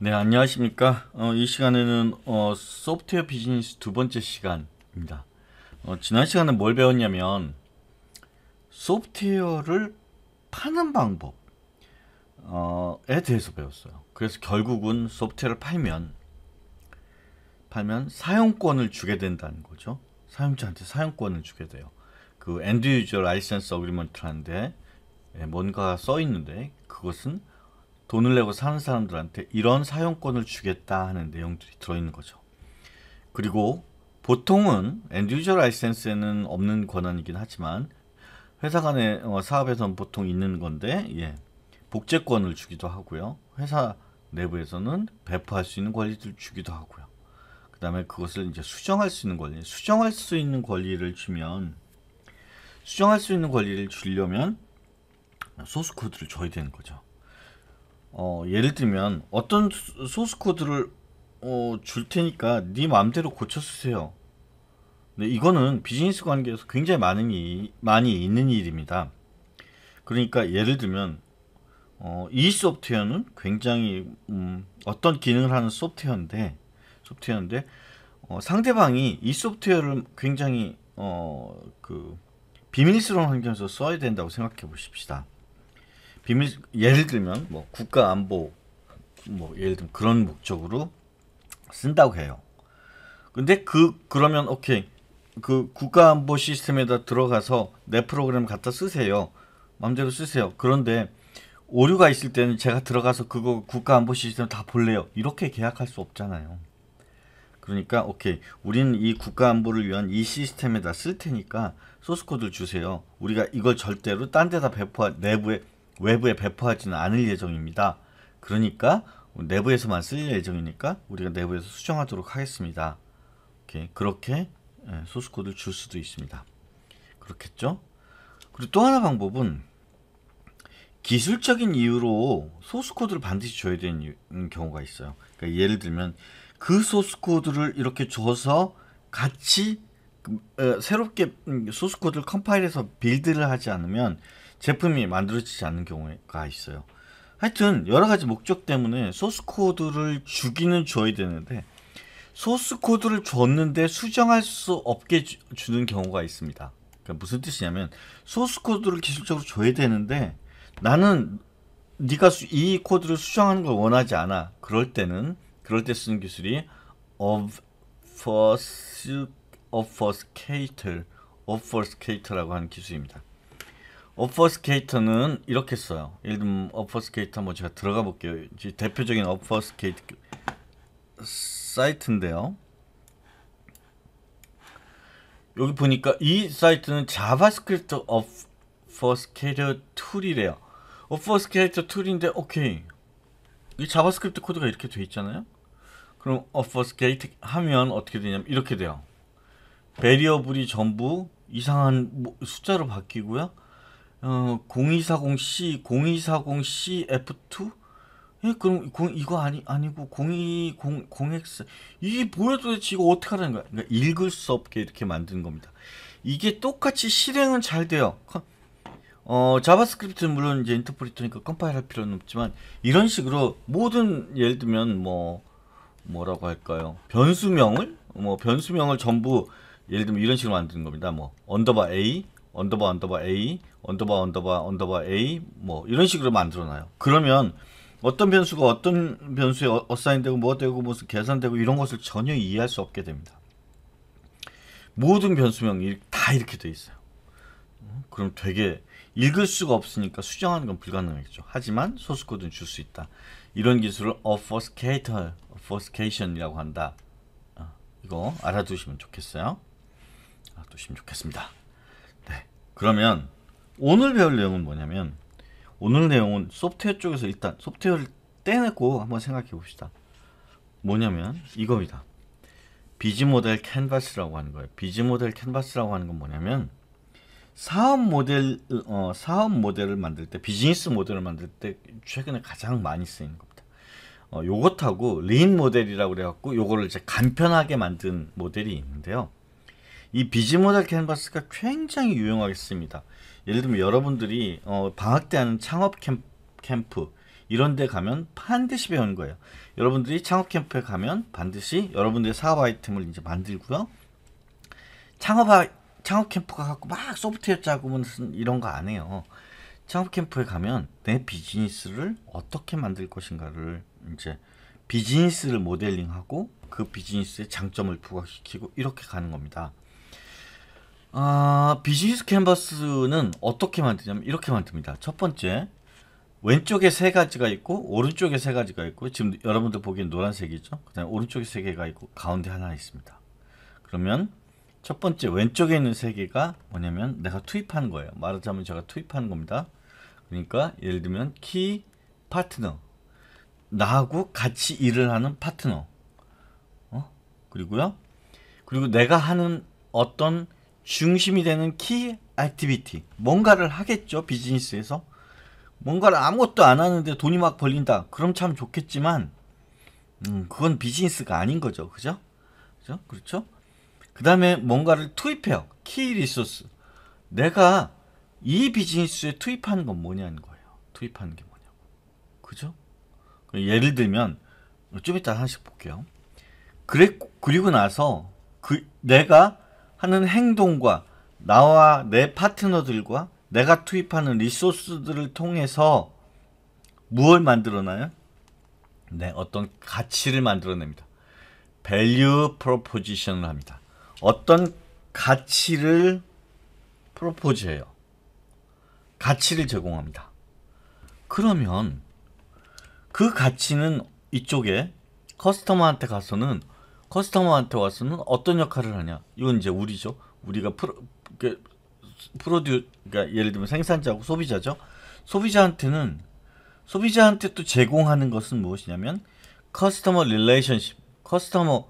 네, 안녕하십니까. 어, 이 시간에는 어, 소프트웨어 비즈니스 두 번째 시간입니다. 어, 지난 시간에 뭘 배웠냐면 소프트웨어를 파는 방법에 어, 대해서 배웠어요. 그래서 결국은 소프트웨어를 팔면 팔면 사용권을 주게 된다는 거죠. 사용자한테 사용권을 주게 돼요. 그 엔드 유저 라이센스 어그리먼트라는데 뭔가 써 있는데 그것은 돈을 내고 사는 사람들한테 이런 사용권을 주겠다 하는 내용들이 들어있는 거죠. 그리고 보통은 엔듀저 라이센스에는 없는 권한이긴 하지만 회사 간의 어, 사업에서는 보통 있는 건데 예, 복제권을 주기도 하고요. 회사 내부에서는 배포할 수 있는 권리를 주기도 하고요. 그 다음에 그것을 이제 수정할 수 있는 권리, 수정할 수 있는 권리를 주면 수정할 수 있는 권리를 주려면 소스 코드를 줘야 되는 거죠. 어, 예를 들면 어떤 소스 코드를 어, 줄 테니까 네 마음대로 고쳐 쓰세요. 근데 이거는 비즈니스 관계에서 굉장히 많은 일, 많이 있는 일입니다. 그러니까 예를 들면 어, 이 소프트웨어는 굉장히 음, 어떤 기능을 하는 소프트웨어인데 소프트웨어인데 어, 상대방이 이 소프트웨어를 굉장히 어, 그 비밀스러운 환경에서 써야 된다고 생각해 보십시다. 비밀 예를 들면 뭐 국가 안보 뭐 예를 들면 그런 목적으로 쓴다고 해요. 근데 그 그러면 오케이 그 국가 안보 시스템에다 들어가서 내 프로그램 갖다 쓰세요. 마음대로 쓰세요. 그런데 오류가 있을 때는 제가 들어가서 그거 국가 안보 시스템 다 볼래요. 이렇게 계약할 수 없잖아요. 그러니까 오케이 우리는 이 국가 안보를 위한 이 시스템에다 쓸 테니까 소스 코드를 주세요. 우리가 이걸 절대로 딴 데다 배포할 내부에 외부에 배포하지는 않을 예정입니다. 그러니까 내부에서만 쓸 예정이니까 우리가 내부에서 수정하도록 하겠습니다. 이렇게 그렇게 예, 소스 코드를 줄 수도 있습니다. 그렇겠죠? 그리고 또 하나 방법은 기술적인 이유로 소스 코드를 반드시 줘야 되는 음, 경우가 있어요. 그러니까 예를 들면 그 소스 코드를 이렇게 줘서 같이 그, 어, 새롭게 음, 소스 코드를 컴파일해서 빌드를 하지 않으면 제품이 만들어지지 않는 경우가 있어요. 하여튼 여러 가지 목적 때문에 소스 코드를 주기는 줘야 되는데 소스 코드를 줬는데 수정할 수 없게 주, 주는 경우가 있습니다. 그러니까 무슨 뜻이냐면 소스 코드를 기술적으로 줘야 되는데 나는 네가 수, 이 코드를 수정하는 걸 원하지 않아. 그럴 때는 그럴 때 쓰는 기술이 obfuscator, obfuscator라고 하는 기술입니다. 어퍼스케이터는 이렇게 써요. 예를 들면 어퍼스케이터 한번 뭐 제가 들어가 볼게요. 대표적인 어퍼스케이터 사이트인데요. 여기 보니까 이 사이트는 자바스크립트 어퍼스케이터 툴이래요. 어퍼스케이터 툴인데 오케이. 이 자바스크립트 코드가 이렇게 돼 있잖아요. 그럼 어퍼스케이트 하면 어떻게 되냐면 이렇게 돼요. 베리어블이 전부 이상한 뭐 숫자로 바뀌고요. 어, 0240C, 0240C F2? 예, 그럼 공, 이거 아니 아니고 020 x 이게 뭐야 도대체 이거 어떻게 하는 거야? 그러니까 읽을 수 없게 이렇게 만드는 겁니다. 이게 똑같이 실행은 잘 돼요. 어, 자바스크립트는 물론 이제 인터프리터니까 컴파일할 필요는 없지만 이런 식으로 모든 예를 들면 뭐 뭐라고 할까요? 변수명을 뭐 변수명을 전부 예를 들면 이런 식으로 만드는 겁니다. 뭐 언더바 a 언더바 언더바 a 언더바 언더바 언더바 a 뭐 이런 식으로 만들어놔요. 그러면 어떤 변수가 어떤 변수에 어, 어사인되고 뭐가 되고 무슨 계산되고 이런 것을 전혀 이해할 수 없게 됩니다. 모든 변수명이 다 이렇게 돼 있어요. 어? 그럼 되게 읽을 수가 없으니까 수정하는 건 불가능하겠죠. 하지만 소스 코드는 줄 수 있다. 이런 기술을 obfuscator, obfuscation이라고 한다. 어, 이거 알아두시면 좋겠어요. 알아두시면 좋겠습니다. 네, 그러면 오늘 배울 내용은 뭐냐면 오늘 내용은 소프트웨어 쪽에서 일단 소프트웨어를 떼내고 한번 생각해 봅시다. 뭐냐면 이겁니다. 비즈 모델 캔버스라고 하는 거예요. 비즈 모델 캔버스라고 하는 건 뭐냐면 사업 모델 어, 사업 모델을 만들 때 비즈니스 모델을 만들 때 최근에 가장 많이 쓰이는 겁니다. 어, 요것하고 린 모델이라고 그래갖고 요거를 이제 간편하게 만든 모델이 있는데요. 이 비즈 모델 캔버스가 굉장히 유용하게 씁니다. 예를 들면 여러분들이 어, 방학 때 하는 창업 캠, 프 이런 데 가면 반드시 배우는 거예요. 여러분들이 창업 캠프에 가면 반드시 여러분들의 사업 아이템을 이제 만들고요. 창업 창업 캠프가 갖고 막 소프트웨어 짜고 무슨 이런 거 안 해요. 창업 캠프에 가면 내 비즈니스를 어떻게 만들 것인가를 이제 비즈니스를 모델링하고 그 비즈니스의 장점을 부각시키고 이렇게 가는 겁니다. 아, 비즈니스 캔버스는 어떻게 만드냐면 이렇게 만듭니다. 첫 번째, 왼쪽에 세 가지가 있고 오른쪽에 세 가지가 있고 지금 여러분들 보기엔 노란색이죠. 그다음 에 오른쪽에 세 개가 있고 가운데 하나 있습니다. 그러면 첫 번째 왼쪽에 있는 세 개가 뭐냐면 내가 투입한 거예요. 말하자면 제가 투입한 겁니다. 그러니까 예를 들면 키 파트너 나하고 같이 일을 하는 파트너 어? 그리고요. 그리고 내가 하는 어떤 중심이 되는 키 액티비티 뭔가를 하겠죠 비즈니스에서 뭔가를 아무것도 안 하는데 돈이 막 벌린다 그럼 참 좋겠지만 음, 그건 비즈니스가 아닌 거죠 그죠 그죠 그렇죠 그 다음에 뭔가를 투입해요 키 리소스 내가 이 비즈니스에 투입하는 건 뭐냐는 거예요 투입하는 게 뭐냐고 그죠 예를 들면 좀 이따 하나씩 볼게요 그래, 그리고 나서 그 내가 하는 행동과 나와 내 파트너들과 내가 투입하는 리소스들을 통해서 무엇을 만들어나요? 네, 어떤 가치를 만들어냅니다. value p r 을 합니다. 어떤 가치를 프로포즈해요. 가치를 제공합니다. 그러면 그 가치는 이쪽에 커스터머한테 가서는 커스터머한테 와서는 어떤 역할을 하냐? 이건 이제 우리죠. 우리가 프로, 그, 프로듀, 그러니까 예를 들면 생산자고 소비자죠. 소비자한테는 소비자한테 또 제공하는 것은 무엇이냐면 커스터머 릴레이션십, 커스터머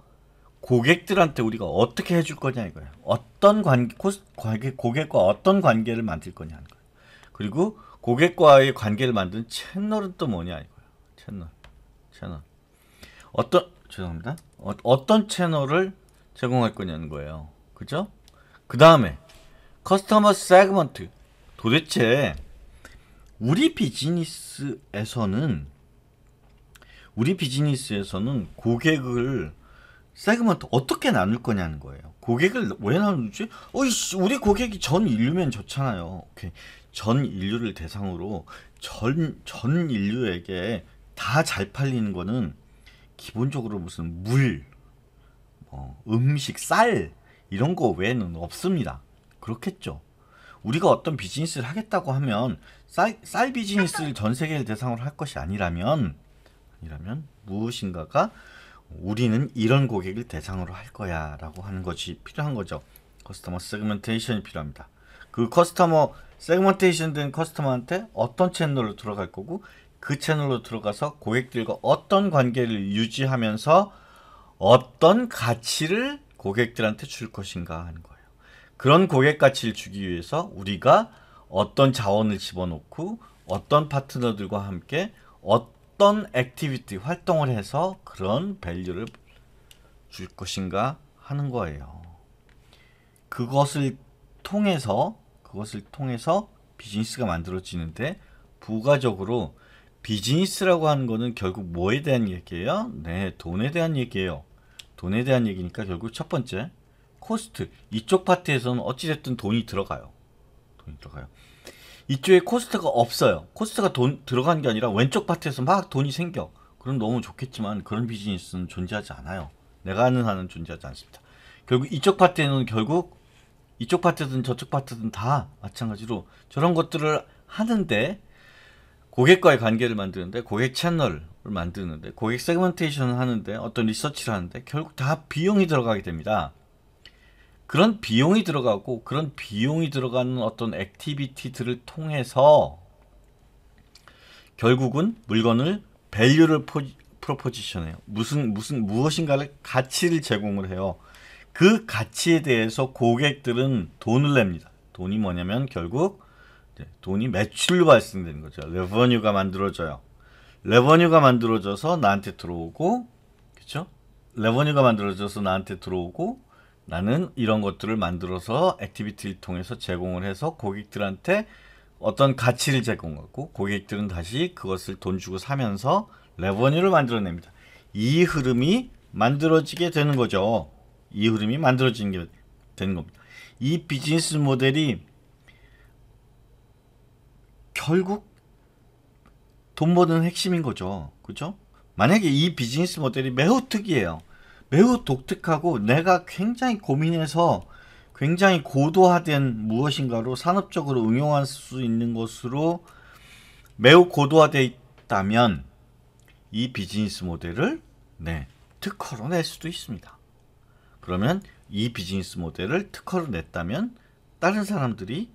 고객들한테 우리가 어떻게 해줄 거냐 이거예요. 어떤 관계, 고객과 어떤 관계를 만들 거냐 하는 거예요. 그리고 고객과의 관계를 만드는 채널은 또 뭐냐 이거예요. 채널, 채널. 어떤 죄송합니다. 어, 떤 채널을 제공할 거냐는 거예요. 그죠? 그 다음에 커스터머 세그먼트 도대체 우리 비즈니스에서는 우리 비즈니스에서는 고객을 세그먼트 어떻게 나눌 거냐는 거예요. 고객을 왜 나누지? 어이씨, 우리 고객이 전 인류면 좋잖아요. 오케이. 전 인류를 대상으로 전, 전 인류에게 다 잘 팔리는 거는 기본적으로 무슨 물, 뭐 음식, 쌀 이런 거 외에는 없습니다. 그렇겠죠. 우리가 어떤 비즈니스를 하겠다고 하면 쌀, 쌀 비즈니스를 전 세계를 대상으로 할 것이 아니라면 아라면 무엇인가가 우리는 이런 고객을 대상으로 할 거야 라고 하는 것이 필요한 거죠. 커스터머 세그먼테이션이 필요합니다. 그 커스터머 세그먼테이션 된 커스터머한테 어떤 채널로 들어갈 거고 그 채널로 들어가서 고객들과 어떤 관계를 유지하면서 어떤 가치를 고객들한테 줄 것인가 하는 거예요. 그런 고객 가치를 주기 위해서 우리가 어떤 자원을 집어넣고 어떤 파트너들과 함께 어떤 액티비티 활동을 해서 그런 밸류를 줄 것인가 하는 거예요. 그것을 통해서 그것을 통해서 비즈니스가 만들어지는데 부가적으로 비즈니스라고 하는 거는 결국 뭐에 대한 얘기예요? 네, 돈에 대한 얘기예요. 돈에 대한 얘기니까 결국 첫 번째 코스트 이쪽 파트에서는 어찌됐든 돈이 들어가요. 돈이 들어가요. 이쪽에 코스트가 없어요. 코스트가 돈 들어간 게 아니라 왼쪽 파트에서 막 돈이 생겨. 그럼 너무 좋겠지만 그런 비즈니스는 존재하지 않아요. 내가 아는 한은 존재하지 않습니다. 결국 이쪽 파트에는 결국 이쪽 파트든 저쪽 파트든 다 마찬가지로 저런 것들을 하는데 고객과의 관계를 만드는데 고객 채널을 만드는데 고객 세그먼테이션을 하는데 어떤 리서치를 하는데 결국 다 비용이 들어가게 됩니다. 그런 비용이 들어가고 그런 비용이 들어가는 어떤 액티비티들을 통해서 결국은 물건을 밸류를 프로포지션해요. 무슨 무슨 무엇인가를 가치를 제공을 해요. 그 가치에 대해서 고객들은 돈을 냅니다. 돈이 뭐냐면 결국 네, 돈이 매출로 발생되는 거죠. 레버뉴가 만들어져요. 레버뉴가 만들어져서 나한테 들어오고 그렇죠? 레버뉴가 만들어져서 나한테 들어오고 나는 이런 것들을 만들어서 액티비티를 통해서 제공을 해서 고객들한테 어떤 가치를 제공하고 고객들은 다시 그것을 돈 주고 사면서 레버뉴를 만들어냅니다. 이 흐름이 만들어지게 되는 거죠. 이 흐름이 만들어지는 게 되는 겁니다. 이 비즈니스 모델이 결국 돈 버는 핵심인 거죠. 그죠? 만약에 이 비즈니스 모델이 매우 특이해요. 매우 독특하고 내가 굉장히 고민해서 굉장히 고도화된 무엇인가로 산업적으로 응용할 수 있는 것으로 매우 고도화되어 있다면 이 비즈니스 모델을 네, 특허로 낼 수도 있습니다. 그러면 이 비즈니스 모델을 특허로 냈다면 다른 사람들이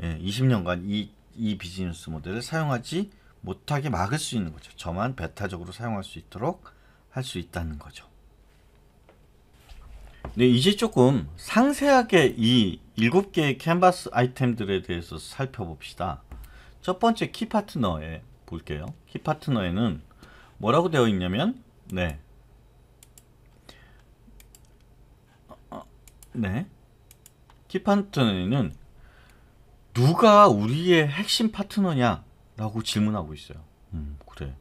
20년간 예, 이이 비즈니스 모델을 사용하지 못하게 막을 수 있는 거죠. 저만 배타적으로 사용할 수 있도록 할 수 있다는 거죠. 네, 이제 조금 상세하게 이 7개의 캔버스 아이템들에 대해서 살펴봅시다. 첫 번째 키 파트너에 볼게요. 키 파트너에는 뭐라고 되어 있냐면 네. 어, 어, 네. 키 파트너에는 누가 우리의 핵심 파트너냐라고 질문하고 있어요. 음, 그래.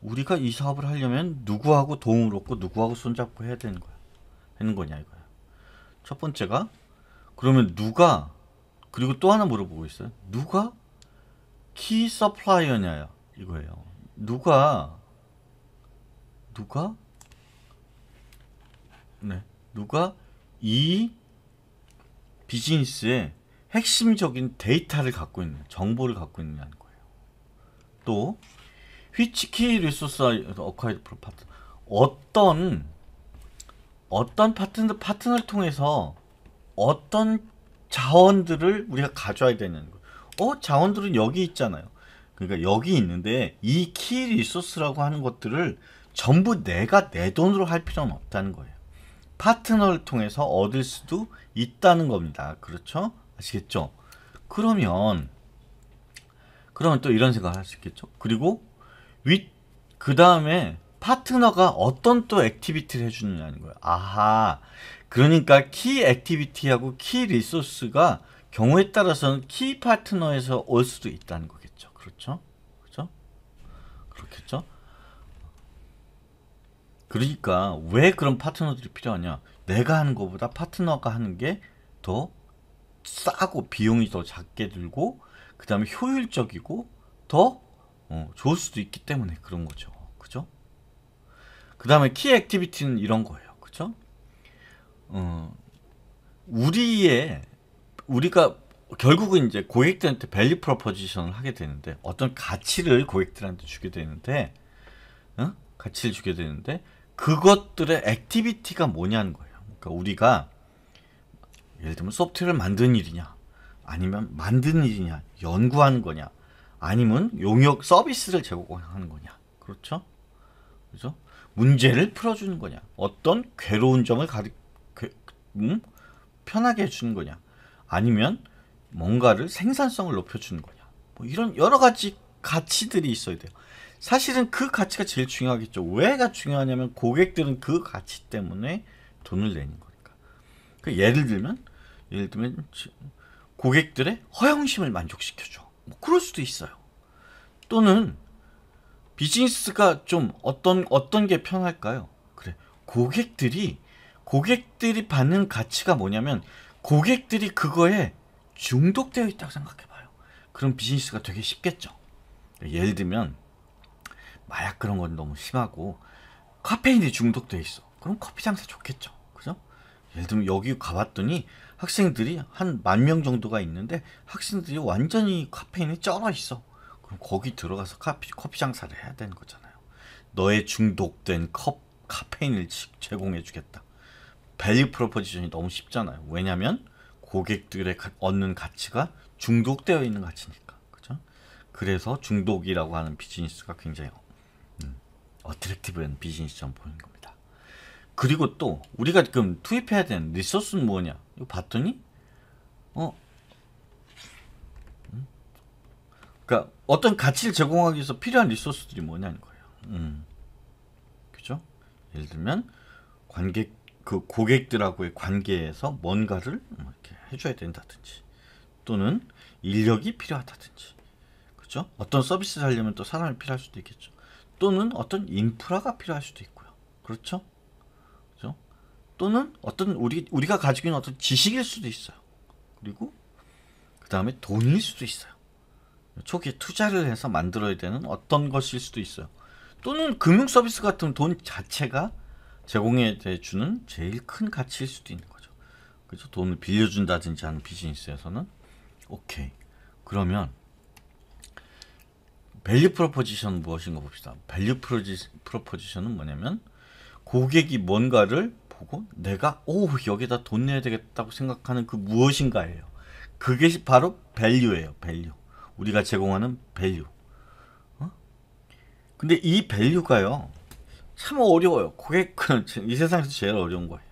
우리가 이 사업을 하려면 누구하고 도움을 얻고 누구하고 손잡고 해야 되는 거야. 하는 거냐 이거야. 첫 번째가 그러면 누가 그리고 또 하나 물어보고 있어요. 누가 키 서플라이어냐 이거예요. 누가 누가 네 누가 이 비즈니스에 핵심적인 데이터를 갖고 있는 정보를 갖고 있느냐는 거예요. 또 which key r e s o 어떤 어떤 파트너 파트너를 통해서 어떤 자원들을 우리가 가져야 되냐는 거예요. 어 자원들은 여기 있잖아요. 그러니까 여기 있는데 이 키 리소스라고 하는 것들을 전부 내가 내 돈으로 할 필요는 없다는 거예요. 파트너를 통해서 얻을 수도 있다는 겁니다. 그렇죠? 아시겠죠? 그러면 그러면 또 이런 생각을 할 수 있겠죠. 그리고 윗그 다음에 파트너가 어떤 또 액티비티를 해주느냐는 거예요. 아하, 그러니까 키 액티비티하고 키 리소스가 경우에 따라서는 키 파트너에서 올 수도 있다는 거겠죠. 그렇죠? 그렇죠? 그렇겠죠? 그러니까 왜 그런 파트너들이 필요하냐? 내가 하는 것보다 파트너가 하는 게더 싸고 비용이 더 작게 들고 그 다음에 효율적이고 더 어, 좋을 수도 있기 때문에 그런 거죠. 그죠? 그 다음에 키 액티비티는 이런 거예요. 그죠? 어, 우리의 우리가 결국은 이제 고객들한테 밸류 프로포지션을 하게 되는데 어떤 가치를 고객들한테 주게 되는데 어? 가치를 주게 되는데 그것들의 액티비티가 뭐냐는 거예요. 그러니까 우리가 예를 들면 소프트웨어를 만든 일이냐 아니면 만든 일이냐 연구하는 거냐 아니면 용역 서비스를 제공하는 거냐 그렇죠? 그래서 문제를 풀어주는 거냐 어떤 괴로운 점을 가리 음? 편하게 해주는 거냐 아니면 뭔가를 생산성을 높여주는 거냐 뭐 이런 여러 가지 가치들이 있어야 돼요 사실은 그 가치가 제일 중요하겠죠 왜가 중요하냐면 고객들은 그 가치 때문에 돈을 내는 거니까 그 예를 들면 예를 들면 고객들의 허영심을 만족시켜줘. 뭐 그럴 수도 있어요. 또는 비즈니스가 좀 어떤 어떤 게 편할까요? 그래 고객들이 고객들이 받는 가치가 뭐냐면 고객들이 그거에 중독되어 있다고 생각해봐요. 그럼 비즈니스가 되게 쉽겠죠. 예를 들면 마약 그런 건 너무 심하고 카페인이 중독되어 있어. 그럼 커피 장사 좋겠죠. 그죠? 예를 들면 여기 가봤더니 학생들이 한 만 명 정도가 있는데 학생들이 완전히 카페인에 쩔어 있어. 그럼 거기 들어가서 커피, 커피 장사를 해야 되는 거잖아요. 너의 중독된 컵 카페인을 제공해 주겠다. 밸류 프로포지션이 너무 쉽잖아요. 왜냐면 고객들의 얻는 가치가 중독되어 있는 가치니까. 그죠? 그래서 중독이라고 하는 비즈니스가 굉장히 어트랙티브한 음, 비즈니스처럼 보이는 겁니다. 그리고 또 우리가 지금 투입해야 되는 리소스는 뭐냐? 봤더니 어 음? 그러니까 어떤 가치를 제공하기 위해서 필요한 리소스들이 뭐냐는 거예요. 음. 그죠? 예를 들면 관객 그 고객들하고의 관계에서 뭔가를 뭐 이렇게 해줘야 된다든지 또는 인력이 필요하다든지 그죠? 어떤 서비스를 하려면 또 사람이 필요할 수도 있겠죠. 또는 어떤 인프라가 필요할 수도 있고요. 그렇죠? 또는 어떤 우리 우리가 가지고 있는 어떤 지식일 수도 있어요. 그리고 그 다음에 돈일 수도 있어요. 초기에 투자를 해서 만들어야 되는 어떤 것일 수도 있어요. 또는 금융 서비스 같은 돈 자체가 제공해 주는 제일 큰 가치일 수도 있는 거죠. 그래서 돈을 빌려준다든지 하는 비즈니스에서는 오케이. 그러면 밸류 프로포지션 무엇인가 봅시다. 밸류 프로포지션은 뭐냐면 고객이 뭔가를 보고 내가 오 여기다 돈 내야 되겠다고 생각하는 그 무엇인가예요. 그게 바로 밸류예요. 밸류. 우리가 제공하는 밸류. 어? 근데 이 밸류가요. 참 어려워요. 고객 이 세상에서 제일 어려운 거예요.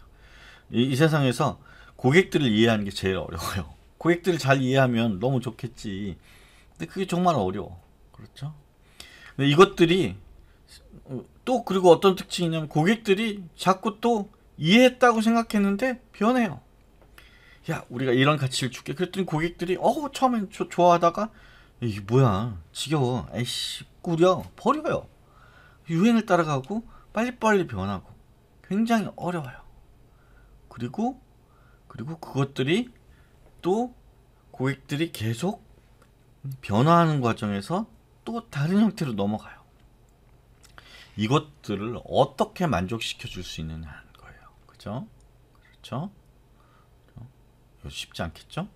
이, 이 세상에서 고객들을 이해하는 게 제일 어려워요. 고객들을 잘 이해하면 너무 좋겠지. 근데 그게 정말 어려워. 그렇죠? 근데 이것들이 어, 또 그리고 어떤 특징이냐면 고객들이 자꾸 또 이해했다고 생각했는데 변해요. 야, 우리가 이런 가치를 줄게. 그랬더니 고객들이 어우 처음엔 조, 좋아하다가 이게 뭐야 지겨워 에이씨 꾸려 버려요 유행을 따라가고 빨리빨리 변하고 굉장히 어려워요 그리고 그리고 그것들이 또 고객들이 계속 변화하는 과정에서 또 다른 형태로 넘어가요 이것들을 어떻게 만족시켜 줄 수 있느냐 그죠? 그렇죠? 그렇죠? 쉽지 않겠죠?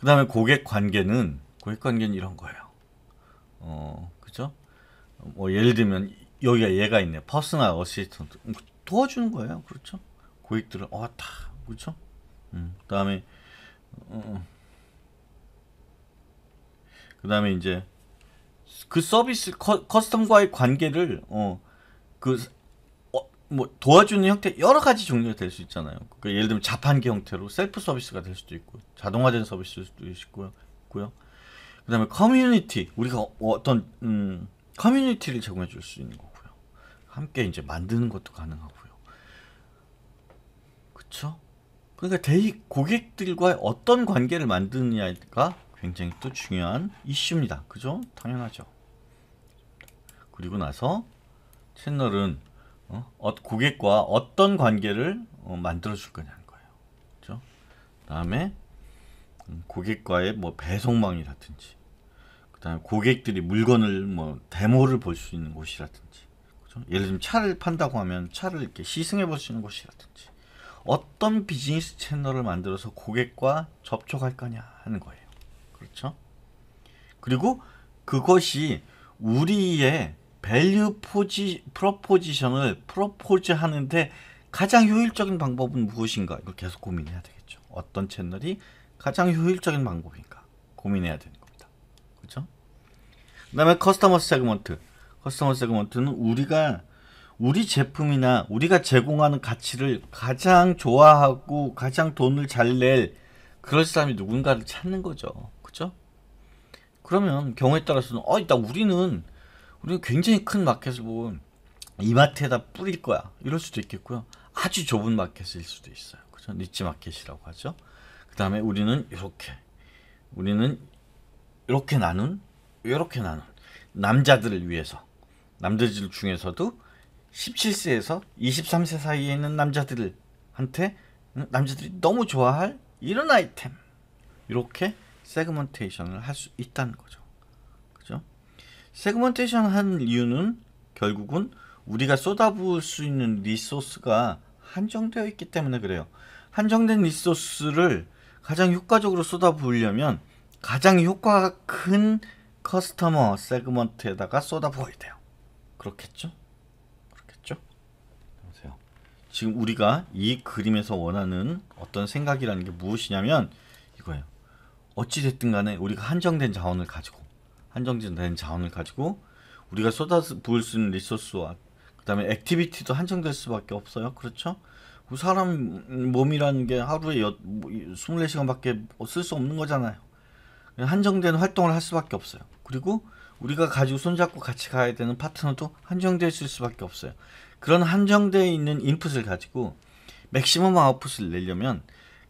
그 다음에 고객 관계는 고객 관계는 이런 거예요. 어, 그죠? 뭐 예를 들면 여기가 얘가 있네. 퍼스널 어시스턴트 음, 그 도와주는 거예요. 그렇죠? 고객들은 어, 다 그렇죠? 음, 그다음에 어, 어, 그다음에 이제 그 서비스 커, 커스텀과의 관계를 어, 그뭐 도와주는 형태 여러 가지 종류가 될 수 있잖아요. 그러니까 예를 들면 자판기 형태로 셀프 서비스가 될 수도 있고 자동화된 서비스일 수도 있고요. 그다음에 커뮤니티 우리가 어떤 음, 커뮤니티를 제공해 줄 수 있는 거고요. 함께 이제 만드는 것도 가능하고요. 그렇죠? 그러니까 대리 고객들과 어떤 관계를 만드느냐가 굉장히 또 중요한 이슈입니다. 그죠? 당연하죠. 그리고 나서 채널은 어? 어? 고객과 어떤 관계를 어, 만들어 줄 거냐는 거예요. 그렇죠? 다음에 음, 고객과의 뭐 배송망이라든지 그다음에 고객들이 물건을 뭐 데모를 볼 수 있는 곳이라든지 그렇죠? 예를 들면 차를 판다고 하면 차를 이렇게 시승해 볼 수 있는 곳이라든지 어떤 비즈니스 채널을 만들어서 고객과 접촉할 거냐 하는 거예요. 그렇죠? 그리고 그것이 우리의 밸류 포지 프로포지션을 프로포즈 하는데 가장 효율적인 방법은 무엇인가? 이걸 계속 고민해야 되겠죠. 어떤 채널이 가장 효율적인 방법인가? 고민해야 되는 겁니다. 그렇죠? 그다음에 커스터머 세그먼트. 커스터머 세그먼트는 우리가 우리 제품이나 우리가 제공하는 가치를 가장 좋아하고 가장 돈을 잘 낼 그럴 사람이 누군가를 찾는 거죠. 그렇죠? 그러면 경우에 따라서는 어, 일단 우리는 우리가 굉장히 큰 마켓을 보면 이마트에다 뿌릴 거야 이럴 수도 있겠고요 아주 좁은 마켓일 수도 있어요 그죠 니치 마켓이라고 하죠 그 다음에 우리는 이렇게 우리는 이렇게 나눈 이렇게 나눈 남자들을 위해서 남자들 중에서도 17세에서 23세 사이에 있는 남자들한테 남자들이 너무 좋아할 이런 아이템 이렇게 세그먼테이션을 할 수 있다는 거죠 세그먼테이션 한 이유는 결국은 우리가 쏟아부을 수 있는 리소스가 한정되어 있기 때문에 그래요. 한정된 리소스를 가장 효과적으로 쏟아부으려면 가장 효과가 큰 커스터머 세그먼트에다가 쏟아부어야 돼요. 그렇겠죠? 그렇겠죠? 보세요. 지금 우리가 이 그림에서 원하는 어떤 생각이라는 게 무엇이냐면 이거예요. 어찌됐든 간에 우리가 한정된 자원을 가지고 한정된 자원을 가지고 우리가 쏟아 부을 수 있는 리소스와 그다음에 액티비티도 한정될 수밖에 없어요. 그렇죠? 그 사람 몸이라는 게 하루에 24시간밖에 뭐 쓸수 없는 거잖아요. 한정된 활동을 할 수밖에 없어요. 그리고 우리가 가지고 손잡고 같이 가야 되는 파트너도 한정돼 있을 수밖에 없어요. 그런 한정되어 있는 인풋을 가지고 맥시멈 아웃풋을 내려면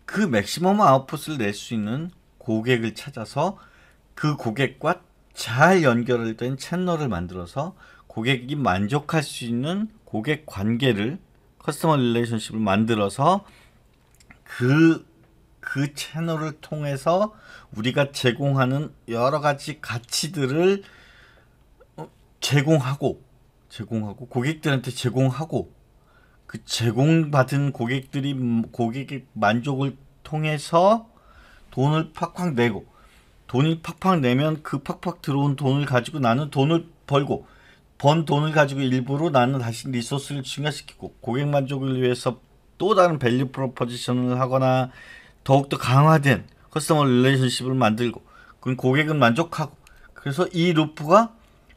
그 맥시멈 아웃풋을 낼 수 있는 고객을 찾아서 그 고객과 잘 연결된 채널을 만들어서 고객이 만족할 수 있는 고객 관계를 커스터머 릴레이션십을 만들어서 그그 그 채널을 통해서 우리가 제공하는 여러 가지 가치들을 어, 제공하고 제공하고 고객들한테 제공하고 그 제공받은 고객들이 고객의 만족을 통해서 돈을 팍팍 내고 돈이 팍팍 내면 그 팍팍 들어온 돈을 가지고 나는 돈을 벌고 번 돈을 가지고 일부로 나는 다시 리소스를 증가시키고 고객 만족을 위해서 또 다른 밸류 프로포지션을 하거나 더욱더 강화된 커스터머 릴레이션십을 만들고 그럼 고객은 만족하고 그래서 이 루프가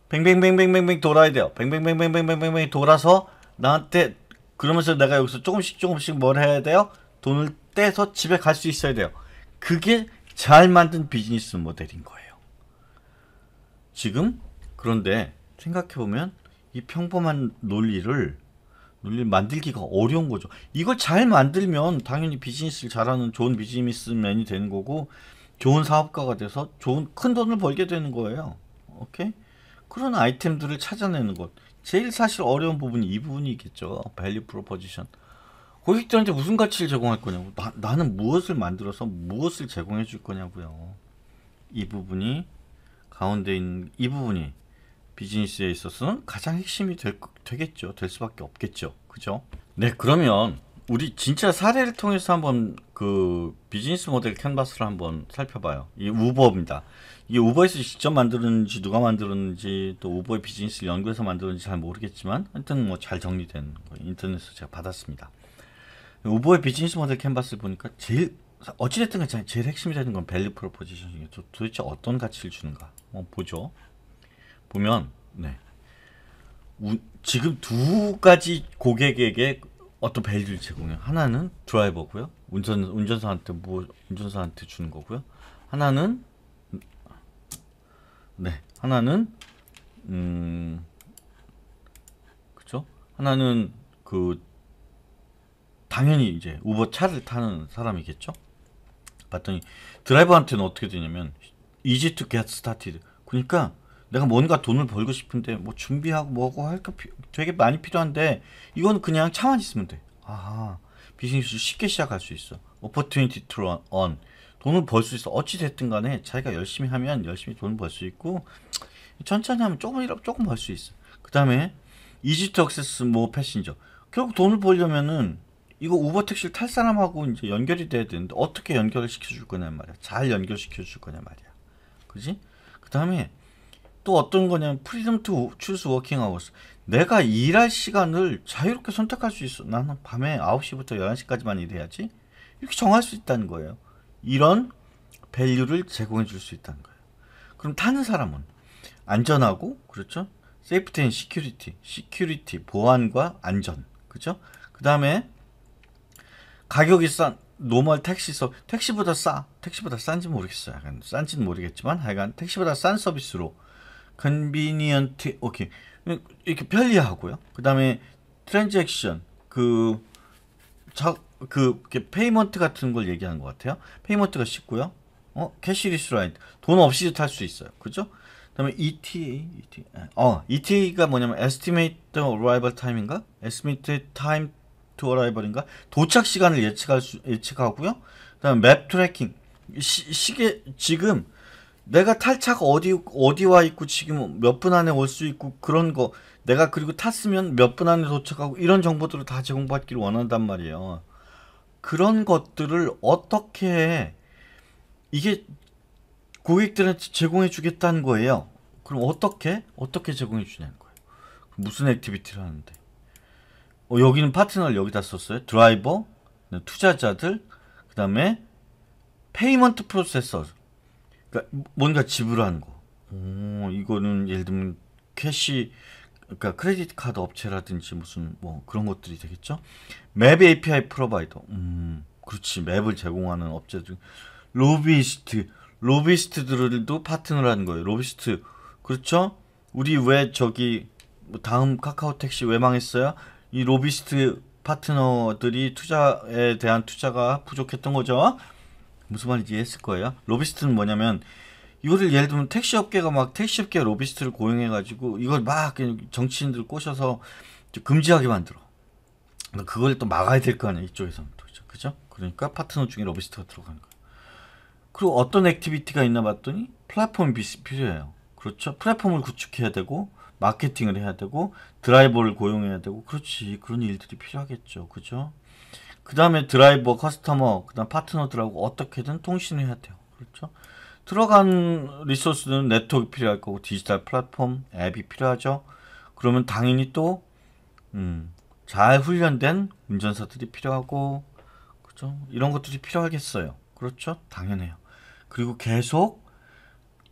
뱅뱅뱅뱅뱅뱅 돌아야 돼요. 뱅뱅뱅뱅뱅뱅뱅 돌아서 나한테 그러면서 내가 여기서 조금씩 조금씩 뭘 해야 돼요? 돈을 떼서 집에 갈 수 있어야 돼요. 그게 잘 만든 비즈니스 모델인 거예요. 지금 그런데 생각해보면 이 평범한 논리를 논리 만들기가 어려운 거죠. 이걸 잘 만들면 당연히 비즈니스를 잘하는 좋은 비즈니스맨이 되는 거고 좋은 사업가가 돼서 좋은 큰 돈을 벌게 되는 거예요. 오케이? 그런 아이템들을 찾아내는 것. 제일 사실 어려운 부분이 이 부분이겠죠. 밸류 프로포지션. 고객들한테 무슨 가치를 제공할 거냐고 나, 나는 무엇을 만들어서 무엇을 제공해 줄 거냐고요 이 부분이 가운데 있는 이 부분이 비즈니스에 있어서는 가장 핵심이 될, 되겠죠 될 수밖에 없겠죠 그죠 네 그러면 우리 진짜 사례를 통해서 한번 그 비즈니스 모델 캔버스를 한번 살펴봐요. 이 우버입니다. 이게 우버에서 직접 만들었는지 누가 만들었는지또 우버의 비즈니스를 연구해서 만들었는지잘 모르겠지만 하여튼 뭐 잘 정리된 인터넷에서 제가 받았습니다. 오버의 비즈니스 모델 캔버스를 보니까 제일 어찌됐든 간에 제일 핵심이되는건 밸류 프로포지션이겠죠. 도대체 어떤 가치를 주는가? 어, 보죠. 보면 네. 우, 지금 두 가지 고객에게 어떤 밸류를 제공해요. 하나는 드라이버고요. 운전 운전사한테 뭐 운전사한테 주는 거고요. 하나는 네. 하나는 음 그죠? 하나는 그 당연히 이제 우버 차를 타는 사람이겠죠? 봤더니 드라이버한테는 어떻게 되냐면 easy to get started. 그러니까 내가 뭔가 돈을 벌고 싶은데 뭐 준비하고 뭐고 할까 되게 많이 필요한데 이건 그냥 차만 있으면 돼. 아 비즈니스 쉽게 시작할 수 있어. opportunity to earn. 돈을 벌 수 있어. 어찌 됐든 간에 자기가 열심히 하면 열심히 돈을 벌 수 있고 천천히 하면 조금이라도 조금 벌 수 있어. 그 다음에 이지 투 액세스 뭐 패신저. 결국 돈을 벌려면은 이거 우버 택시를 탈 사람하고 이제 연결이 돼야 되는데 어떻게 연결을 시켜줄 거냐 말이야. 잘 연결시켜줄 거냐 말이야. 그지? 그 다음에 또 어떤 거냐 프리덤 투 추스 워킹 아워스. 내가 일할 시간을 자유롭게 선택할 수 있어. 나는 밤에 9시부터 11시까지만 일해야지. 이렇게 정할 수 있다는 거예요. 이런 밸류를 제공해 줄 수 있다는 거예요. 그럼 타는 사람은 안전하고 그렇죠? 세이프티 앤 시큐리티, 시큐리티 보안과 안전. 그죠? 그다음에 가격이 싼 노멀 택시 서 택시보다 싸 택시보다 싼지 모르겠어요. 싼지는 모르겠지만 하여간 택시보다 싼 서비스로 컨비니언트 오케이 이렇게 편리하고요. 그다음에 트랜잭션 그 자, 그, 그 페이먼트 같은 걸 얘기하는 것 같아요. 페이먼트가 쉽고요. 어, 캐시리스 라인. 돈 없이도 탈수 있어요. 그죠? 그다음에 ETA, ETA. 어, ETA가 뭐냐면 Estimate Arrival Time인가? Estimate Time 투 어라이벌인가 도착 시간을 예측할 수 예측하고요. 그다음 맵 트래킹 시, 시계 지금 내가 탈 차가 어디 어디 와 있고 지금 몇 분 안에 올 수 있고 그런 거 내가 그리고 탔으면 몇 분 안에 도착하고 이런 정보들을 다 제공받기를 원한단 말이에요. 그런 것들을 어떻게 이게 고객들한테 제공해 주겠다는 거예요. 그럼 어떻게 어떻게 제공해 주냐는 거예요. 무슨 액티비티를 하는데 어, 여기는 파트너를 여기다 썼어요. 드라이버, 투자자들, 그 다음에 페이먼트 프로세서. 그러니까 뭔가 지불하는 거. 오, 이거는 예를 들면 캐시, 그러니까 크레딧 카드 업체라든지 무슨 뭐 그런 것들이 되겠죠. 맵 API 프로바이더. 음, 그렇지. 맵을 제공하는 업체들. 로비스트. 로비스트들도 파트너라는 거예요. 로비스트. 그렇죠? 우리 왜 저기 뭐 다음 카카오 택시 왜 망했어요? 이 로비스트 파트너들이 투자에 대한 투자가 부족했던 거죠. 무슨 말인지 했을 거예요. 로비스트는 뭐냐면 이거를 예를 들면 택시업계가 막 택시업계 로비스트를 고용해가지고 이걸 막 정치인들 꼬셔서 금지하게 만들어. 그러니까 그걸 또 막아야 될 거 아니야 이쪽에서는 또 그죠? 그러니까 파트너 중에 로비스트가 들어가는 거예요. 그리고 어떤 액티비티가 있나 봤더니 플랫폼이 필요해요. 그렇죠? 플랫폼을 구축해야 되고 마케팅을 해야 되고 드라이버를 고용해야 되고 그렇지 그런 일들이 필요하겠죠 그죠 그 다음에 드라이버 커스터머 그 다음 파트너들하고 어떻게든 통신을 해야 돼요 그렇죠 들어간 리소스는 네트워크 필요할 거고 디지털 플랫폼 앱이 필요하죠 그러면 당연히 또잘 음 훈련된 운전사들이 필요하고 그죠 이런 것들이 필요하겠어요 그렇죠 당연해요 그리고 계속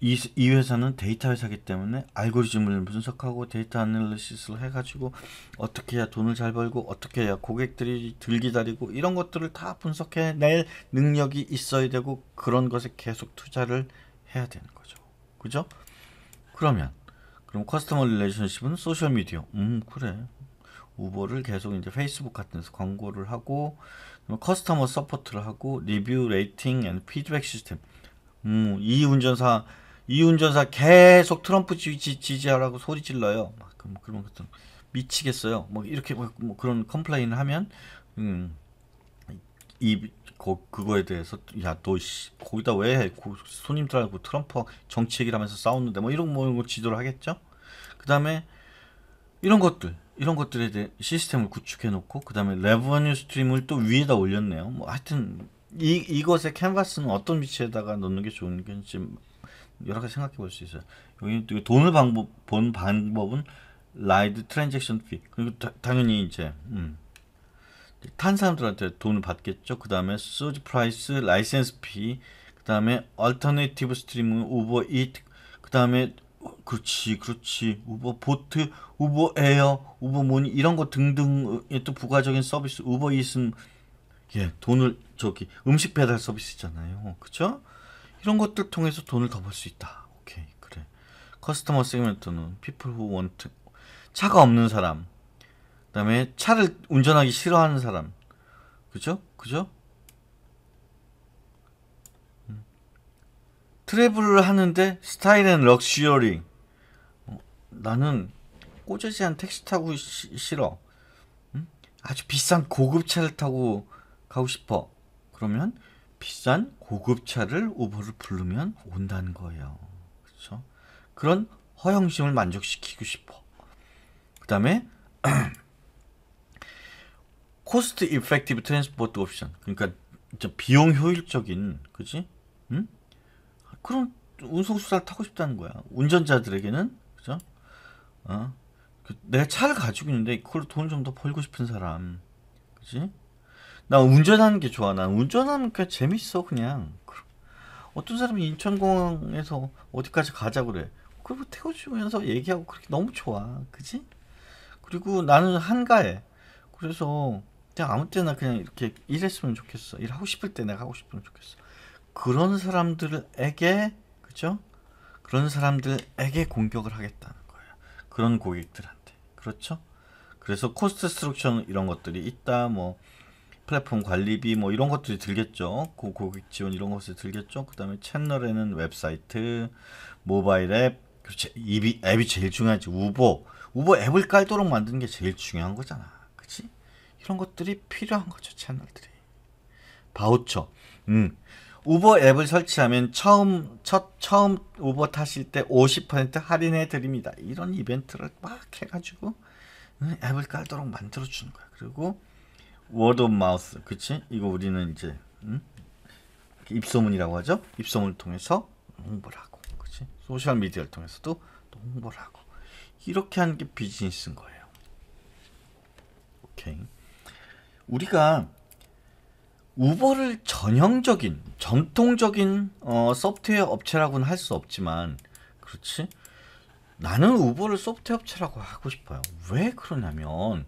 이, 이 회사는 데이터 회사기 때문에 알고리즘을 분석하고 데이터 아날리시스를 해가지고 어떻게 해야 돈을 잘 벌고 어떻게 해야 고객들이 들 기다리고 이런 것들을 다 분석해낼 능력이 있어야 되고 그런 것에 계속 투자를 해야 되는 거죠. 그죠? 그러면 그럼 커스터머 릴레이션십은 소셜 미디어. 음 그래. 우버를 계속 이제 페이스북 같은 데서 광고를 하고 커스터머 서포트를 하고 리뷰 레이팅 앤 피드백 시스템. 음, 이 운전사 이운전사 계속 트럼프 지지, 지지하라고 소리 질러요. 막 그럼 그런 것들 미치겠어요. 뭐 이렇게 뭐, 뭐 그런 컴플레인을 하면 음, 이 그거에 대해서 야너 거기다 왜 손님들하고 트럼프 정치 얘기를 하면서 싸우는데 뭐 이런 뭐 지도를 하겠죠. 그 다음에 이런 것들 이런 것들에 대해 시스템을 구축해 놓고 그 다음에 레버뉴 스트림을 또 위에다 올렸네요. 뭐 하여튼 이 이것의 캔버스는 어떤 위치에다가 넣는 게 좋은지 여러 가지 생각해 볼 수 있어요. 여기 돈을 방법, 본 방법은 라이드 트랜잭션 피. 그리고 다, 당연히 이제 음. 탄 사람들한테 돈을 받겠죠. 그 다음에 소지 프라이스, 라이센스 피, 그 다음에 얼터네티브 스트리밍, 우버 이트, 그 다음에 어, 그렇지, 그렇지, 우버 보트, 우버 에어, 우버 모니 이런 거 등등의 또 부가적인 서비스, 우버 이슨 예 돈을 저기 음식 배달 서비스잖아요, 그렇죠? 이런 것들 통해서 돈을 더 벌 수 있다. 오케이 그래. 커스터머 세그먼트는 people who want 차가 없는 사람, 그다음에 차를 운전하기 싫어하는 사람, 그죠? 그죠? 음. 트래블을 하는데 스타일 앤 럭셔리 어, 나는 꼬재지한 택시 타고 시, 싫어 음? 아주 비싼 고급 차를 타고 가고 싶어 그러면 비싼 고급차를 우버를 부르면 온다는 거예요. 그렇죠? 그런 허영심을 만족시키고 싶어. 그 다음에 코스트 이펙티브 트랜스포트 옵션. 그러니까 비용 효율적인 그지? 응? 그런 운송수단을 타고 싶다는 거야. 운전자들에게는 그죠? 어? 그 내가 차를 가지고 있는데 그걸돈 좀 더 벌고 싶은 사람, 그지? 나 운전하는 게 좋아. 난 운전하면 그 재밌어 그냥. 그, 어떤 사람이 인천공항에서 어디까지 가자 그래. 그리고 태워주면서 얘기하고 그렇게 너무 좋아. 그지? 그리고 나는 한가해. 그래서 그냥 아무 때나 그냥 이렇게 일했으면 좋겠어. 일하고 싶을 때 내가 하고 싶으면 좋겠어. 그런 사람들에게 그죠? 그런 사람들에게 공격을 하겠다는 거예요. 그런 고객들한테. 그렇죠? 그래서 코스트 스트럭처 이런 것들이 있다. 뭐 플랫폼 관리비 뭐 이런 것들이 들겠죠. 고, 고객 지원 이런 것이 들겠죠. 그다음에 채널에는 웹사이트, 모바일 앱, 그렇지 앱이, 앱이 제일 중요하지. 우버, 우버 앱을 깔도록 만드는 게 제일 중요한 거잖아. 그렇지? 이런 것들이 필요한 거죠 채널들이. 바우처, 음. 우버 앱을 설치하면 처음 첫 처음 우버 타실 때 50% 할인해 드립니다. 이런 이벤트를 막 해가지고 음, 앱을 깔도록 만들어 주는 거야. 그리고 워드 오브 마우스 그치? 이거 우리는 이제 음? 입소문이라고 하죠 입소문을 통해서 홍보를 하고 그치? 소셜미디어를 통해서도 또 홍보를 하고 이렇게 하는 게 비즈니스인 거예요 오케이 우리가 우버를 전형적인 전통적인 어, 소프트웨어 업체라고는 할 수 없지만 그렇지 나는 우버를 소프트웨어 업체라고 하고 싶어요 왜 그러냐면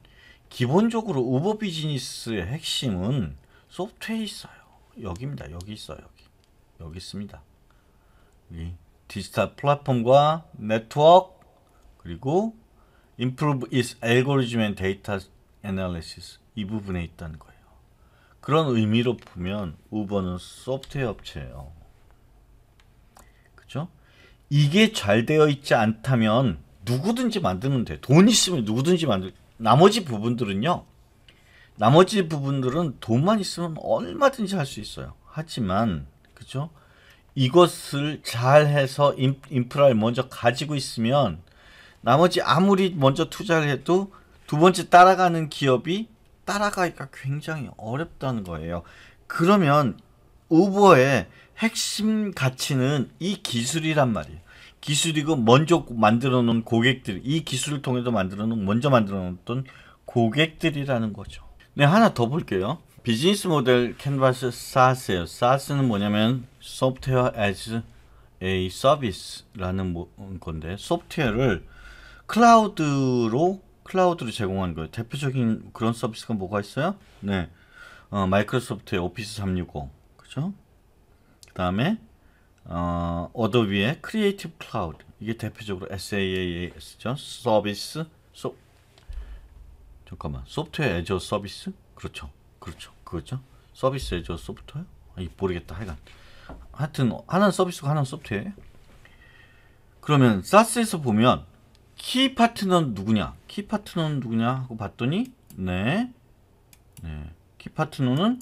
기본적으로 우버 비즈니스의 핵심은 소프트웨어 있어요. 여기입니다. 여기 있어요. 여기. 여기 있습니다. 여기 디지털 플랫폼과 네트워크 그리고 improve its algorithm and data analysis 이 부분에 있다 거예요. 그런 의미로 보면 우버는 소프트웨어 업체예요. 그죠? 이게 잘 되어 있지 않다면 누구든지 만드면 돼. 돈 있으면 누구든지 만들 나머지 부분들은요. 나머지 부분들은 돈만 있으면 얼마든지 할 수 있어요. 하지만 그죠? 이것을 잘해서 인프라를 먼저 가지고 있으면 나머지 아무리 먼저 투자를 해도 두 번째 따라가는 기업이 따라가기가 굉장히 어렵다는 거예요. 그러면 우버의 핵심 가치는 이 기술이란 말이에요. 기술이고 먼저 만들어 놓은 고객들, 이 기술을 통해서 만들어 놓은, 먼저 만들어 놓던 고객들이라는 거죠. 네, 하나 더 볼게요. 비즈니스 모델 캔버스 s a 예요 s a 는 뭐냐면 s o f t w a s a Service라는 뭐, 건데 소프트웨어를 클라우드로 클라우드로 제공하 거예요. 대표적인 그런 서비스가 뭐가 있어요? 네, 어, 마이크로소프트의 오피스 365, 그죠? 그 다음에 어, 어도비의 크리에이티브 클라우드 이게 대표적으로 SaaS죠. 서비스 소 잠깐만 소프트웨어 애저 서비스 그렇죠 그렇죠 그거죠 서비스 애저 소프트웨어 이 모르겠다 하여간 하여튼 하나는 서비스고 하나는 소프트웨어 그러면 사스에서 보면 키 파트너는 누구냐 키 파트너는 누구냐 하고 봤더니 네, 네. 키 파트너는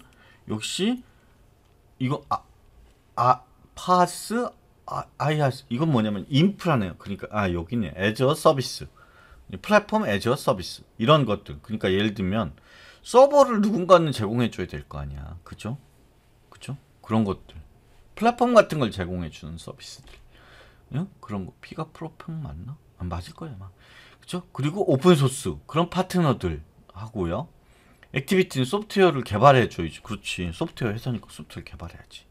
역시 이거 아, 아 파스 아, 이 a 스 이건 뭐냐면 인프라네요. 그러니까 아 여기네 애저 서비스 플랫폼 애저 서비스 이런 것들 그러니까 예를 들면 서버를 누군가는 제공해줘야 될 거 아니야. 그죠? 그죠? 그런 것들 플랫폼 같은 걸 제공해주는 서비스들 응? 그런 거 피가 프로평 맞나? 아, 맞을 거예요. 마 그죠? 그리고 오픈소스 그런 파트너들 하고요. 액티비티는 소프트웨어를 개발해줘야지. 그렇지. 소프트웨어 회사니까 소프트웨어 개발해야지.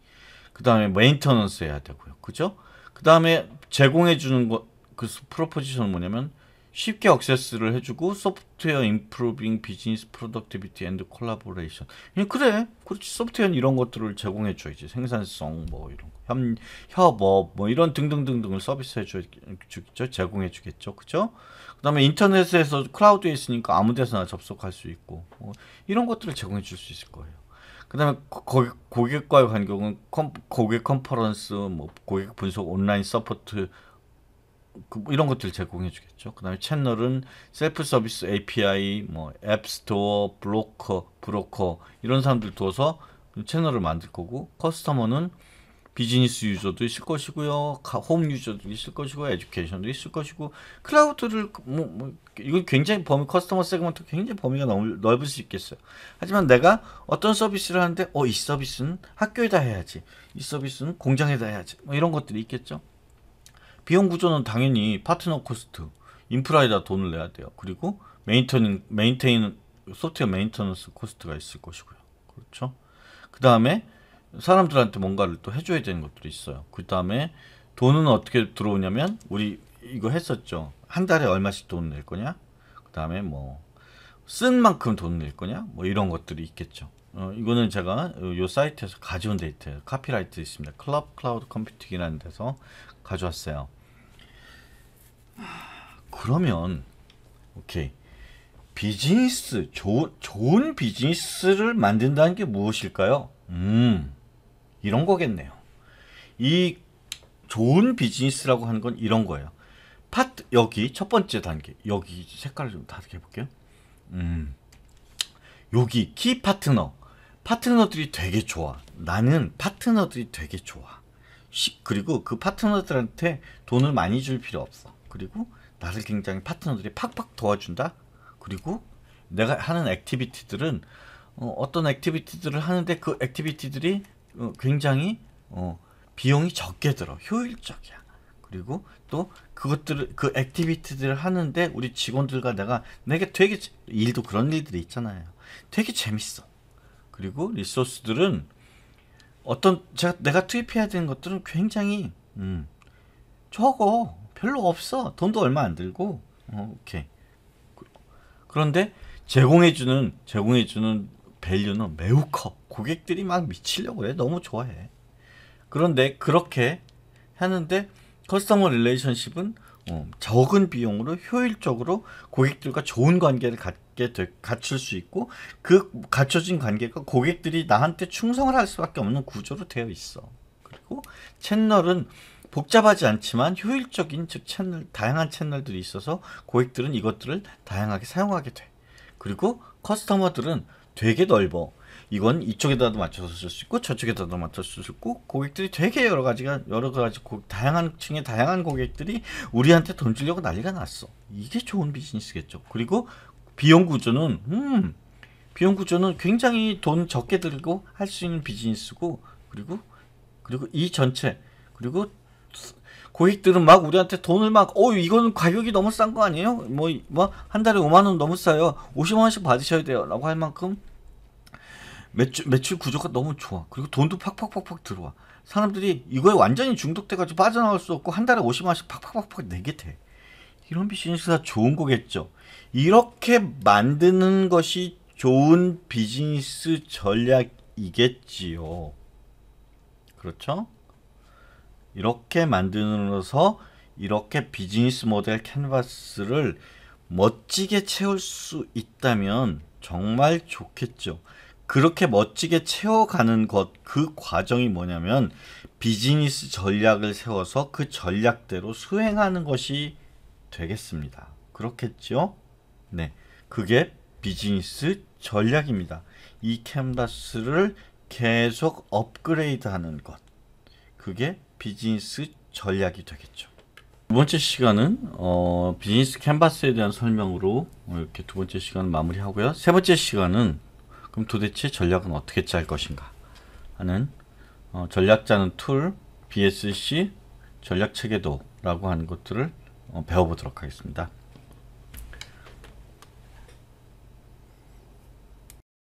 그 다음에 메인터넌스 해야 되고요. 그죠? 그 다음에 제공해 주는 것, 그 프로포지션은 뭐냐면 쉽게 액세스를 해주고 소프트웨어 인프로빙 비즈니스 프로덕티비티 앤드 콜라보레이션 그래 그렇지 소프트웨어는 이런 것들을 제공해줘야지 생산성 뭐 이런 거 협, 협업 뭐 이런 등등등등을 서비스해주겠죠 제공해주겠죠 그죠 그 다음에 인터넷에서 클라우드에 있으니까 아무 데서나 접속할 수 있고 뭐 이런 것들을 제공해줄 수 있을 거예요 그다음에 고, 고객과의 간격은 고객 컨퍼런스, 뭐 고객 분석, 온라인 서포트 그, 뭐 이런 것들 제공해 주겠죠. 그다음에 채널은 셀프 서비스 API, 뭐 앱스토어, 브로커, 브로커 이런 사람들 둬서 채널을 만들 거고 커스터머는 비즈니스 유저도 있을 것이고요. 홈 유저도 있을 것이고 에듀케이션도 있을 것이고 클라우드를 뭐, 뭐 이건 굉장히 범위 커스터머 세그먼트 굉장히 범위가 넓, 넓을 수 있겠어요. 하지만 내가 어떤 서비스를 하는데 어 이 서비스는 학교에다 해야지. 이 서비스는 공장에다 해야지. 뭐 이런 것들이 있겠죠. 비용 구조는 당연히 파트너 코스트, 인프라에다 돈을 내야 돼요. 그리고 메인테인 메인테인 소프트웨어 메인터넌스 코스트가 있을 것이고요. 그렇죠? 그다음에 사람들한테 뭔가를 또 해줘야 되는 것들이 있어요. 그 다음에 돈은 어떻게 들어오냐면 우리 이거 했었죠. 한 달에 얼마씩 돈낼 거냐? 그 다음에 뭐 쓴 만큼 돈낼 거냐? 뭐 이런 것들이 있겠죠. 어, 이거는 제가 요 사이트에서 가져온 데이터 요 카피라이트 있습니다. 클럽 클라우드 컴퓨팅이라는 데서 가져왔어요. 그러면 오케이 비즈니스 좋 좋은 비즈니스를 만든다는 게 무엇일까요? 음 이런 거겠네요. 이 좋은 비즈니스라고 하는 건 이런 거예요. 파트 여기 첫 번째 단계 여기 색깔을 좀 다르게 해볼게요. 음 여기 키 파트너 파트너들이 되게 좋아. 나는 파트너들이 되게 좋아. 그리고 그 파트너들한테 돈을 많이 줄 필요 없어. 그리고 나를 굉장히 파트너들이 팍팍 도와준다. 그리고 내가 하는 액티비티들은 어, 떤 액티비티들을 하는데 그 액티비티들이 어, 굉장히 어, 비용이 적게 들어 효율적이야. 그리고 또 그것들을 그 액티비티들을 하는데 우리 직원들과 내가 내게 되게 일도 그런 일들이 있잖아요. 되게 재밌어. 그리고 리소스들은 어떤 제가 내가 투입해야 되는 것들은 굉장히 음, 적어 별로 없어 돈도 얼마 안 들고 어, 오케이 그, 그런데 제공해주는 제공해주는 밸류는 매우 커. 고객들이 막 미치려고 해. 너무 좋아해. 그런데 그렇게 하는데 커스터머 릴레이션십은 어, 적은 비용으로 효율적으로 고객들과 좋은 관계를 갖게 되, 갖출 수 있고 그 갖춰진 관계가 고객들이 나한테 충성을 할 수밖에 없는 구조로 되어 있어. 그리고 채널은 복잡하지 않지만 효율적인 즉 채널 다양한 채널들이 있어서 고객들은 이것들을 다양하게 사용하게 돼. 그리고 커스터머들은 되게 넓어. 이건 이쪽에다도 맞춰서 쓸 수 있고 저쪽에다도 맞춰서 쓸 수 있고 고객들이 되게 여러 가지가 여러 가지 고, 다양한 층의 다양한 고객들이 우리한테 돈 주려고 난리가 났어. 이게 좋은 비즈니스겠죠. 그리고 비용 구조는 음 비용 구조는 굉장히 돈 적게 들고 할 수 있는 비즈니스고 그리고 그리고 이 전체 그리고 고객들은 막 우리한테 돈을 막, 어, 이거는 가격이 너무 싼 거 아니에요? 뭐, 뭐, 한 달에 5만원 너무 싸요. 50만원씩 받으셔야 돼요. 라고 할 만큼 매출, 매출 구조가 너무 좋아. 그리고 돈도 팍팍팍팍 들어와. 사람들이 이거에 완전히 중독돼가지고 빠져나올 수 없고 한 달에 50만원씩 팍팍팍팍 내게 돼. 이런 비즈니스가 좋은 거겠죠. 이렇게 만드는 것이 좋은 비즈니스 전략이겠지요. 그렇죠? 이렇게 만들어서 이렇게 비즈니스 모델 캔버스를 멋지게 채울 수 있다면 정말 좋겠죠. 그렇게 멋지게 채워가는 것, 그 과정이 뭐냐면 비즈니스 전략을 세워서 그 전략대로 수행하는 것이 되겠습니다. 그렇겠죠? 네. 그게 비즈니스 전략입니다. 이 캔버스를 계속 업그레이드 하는 것. 그게 비즈니스 전략이 되겠죠. 두 번째 시간은 어, 비즈니스 캔버스에 대한 설명으로 이렇게 두 번째 시간 마무리하고요. 세 번째 시간은 그럼 도대체 전략은 어떻게 짤 것인가 하는 어, 전략자는 툴, BSC, 전략체계도라고 하는 것들을 어, 배워보도록 하겠습니다.